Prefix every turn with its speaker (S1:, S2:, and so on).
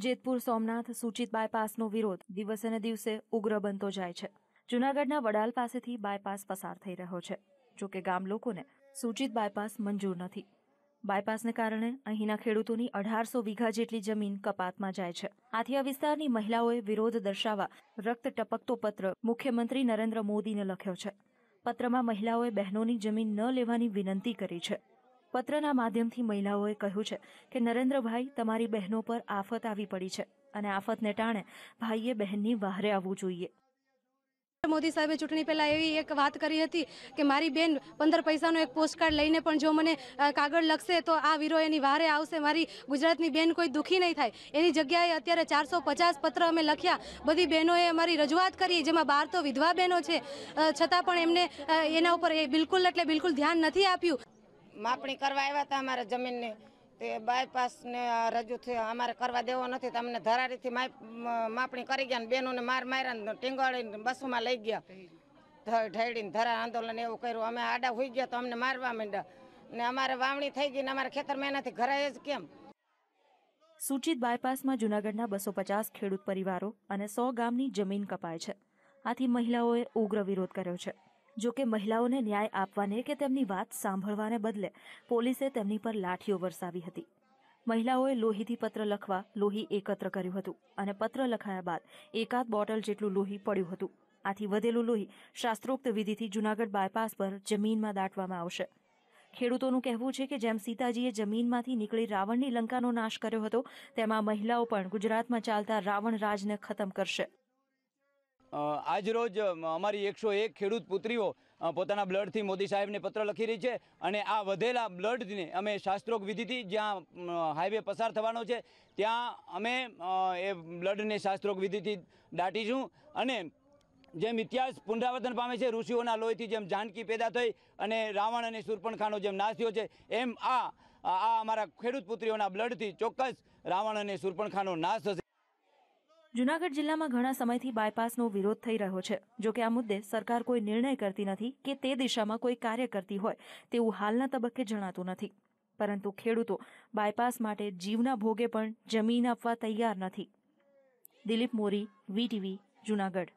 S1: જેતપુર સોમનાથ સૂચિત બાયપાસનો વિરોધ દિવસે ને દિવસે ઉગ્ર બનતો જાય છે જુનાગઢના વડાલ પાસેથી બાયપાસ પસાર થઈ રહ્યો છે જોકે ગામ લોકોને સૂચિત બાયપાસ મંજૂર નથી બાયપાસને કારણે અહીંના ખેડૂતોની અઢારસો વીઘા જેટલી જમીન કપાતમાં જાય છે આથી આ વિસ્તારની મહિલાઓએ વિરોધ દર્શાવવા રક્ત ટપકતો પત્ર મુખ્યમંત્રી નરેન્દ્ર મોદીને લખ્યો છે પત્રમાં મહિલાઓએ બહેનોની જમીન ન લેવાની વિનંતી કરી છે પત્રના માધ્યમથી મહિલાઓએ કહ્યું છે કે નરેન્દ્રભાઈ તમારી બહેનો પર આફત આવી પડી છે અને આફતને ટાણે ભાઈએ બહેનની વહારે આવવું જોઈએ
S2: મોદી સાહેબે ચૂંટણી પહેલાં એવી એક વાત કરી હતી કે મારી બેન પંદર પૈસાનો એક પોસ્ટકાર્ડ લઈને પણ જો મને કાગળ લખશે તો આ વીરો એની વારે આવશે મારી ગુજરાતની બેન કોઈ દુઃખી નહીં થાય એની જગ્યાએ અત્યારે ચારસો પચાસ પત્ર અમે લખ્યા બધી બહેનોએ અમારી રજૂઆત કરી જેમાં બાર તો વિધવા બહેનો છે છતાં પણ એમને એના ઉપર એ
S3: બિલકુલ એટલે બિલકુલ ધ્યાન નથી આપ્યું માપણી કરવા આવ્યા હતા અમારા જમીનને તે બાયપાસને રજૂ થયો અમારે કરવા દેવો નથી તમને ધરારીથી માપણી કરી ગયા ને બેનોને માર માર્યા ને ટીંગાળીને બસોમાં લઈ ગયા ઢળીને ધરા આંદોલન એવું કર્યું અમે આડા હોઈ ગયા તો અમને મારવા માંડ્યા ને અમારે વાવણી થઈ ગઈ ને અમારે ખેતર મહેનાથી ઘરાય જ કેમ
S1: સૂચિત બાયપાસમાં જૂનાગઢના બસો પચાસ ખેડૂત પરિવારો અને સો ગામની જમીન કપાય છે આથી મહિલાઓએ ઉગ્ર વિરોધ કર્યો છે જો કે મહિલાઓને ન્યાય આપવાને કે તેમની વાત સાંભળવાને બદલે પોલીસે તેમની પર લાઠીઓ વરસાવી હતી મહિલાઓએ લોહીથી પત્ર લખવા લોહી એકત્ર કર્યું હતું અને પત્ર લખાયા બાદ એકાદ બોટલ જેટલું લોહી પડ્યું હતું આથી વધેલું લોહી શાસ્ત્રોક્ત વિધિથી જૂનાગઢ બાયપાસ પર જમીનમાં દાટવામાં આવશે ખેડૂતોનું કહેવું છે કે જેમ સીતાજીએ જમીનમાંથી નીકળી રાવણની લંકાનો નાશ કર્યો હતો તેમાં મહિલાઓ પણ ગુજરાતમાં ચાલતા રાવણ રાજને ખતમ કરશે
S4: આજરોજ અમારી એકસો એક ખેડૂત પુત્રીઓ પોતાના બ્લડથી મોદી સાહેબને પત્ર લખી રહી છે અને આ વધેલા બ્લડને અમે શાસ્ત્રોક વિધિથી જ્યાં હાઈવે પસાર થવાનો છે ત્યાં અમે એ બ્લડને શાસ્ત્રોક વિધિથી દાટીશું અને જેમ ઇતિહાસ પુનરાવર્તન પામે છે ઋષિઓના લોહીથી જેમ જાનકી પેદા થઈ અને રાવણ અને સુરપણખાનો જેમ નાશ થયો છે એમ આ આ અમારા ખેડૂત પુત્રીઓના બ્લડથી ચોક્કસ રાવણ અને સુરપણખાનો નાશ થશે
S1: જુનાગઢ જિલ્લામાં ઘણા સમયથી બાયપાસનો વિરોધ થઈ રહ્યો છે જો કે આ મુદ્દે સરકાર કોઈ નિર્ણય કરતી નથી કે તે દિશામાં કોઈ કાર્ય કરતી હોય તેવું હાલના તબક્કે જણાતું નથી પરંતુ ખેડૂતો બાયપાસ માટે જીવના ભોગે પણ જમીન આપવા તૈયાર નથી દિલીપ મોરી વીટીવી જુનાગઢ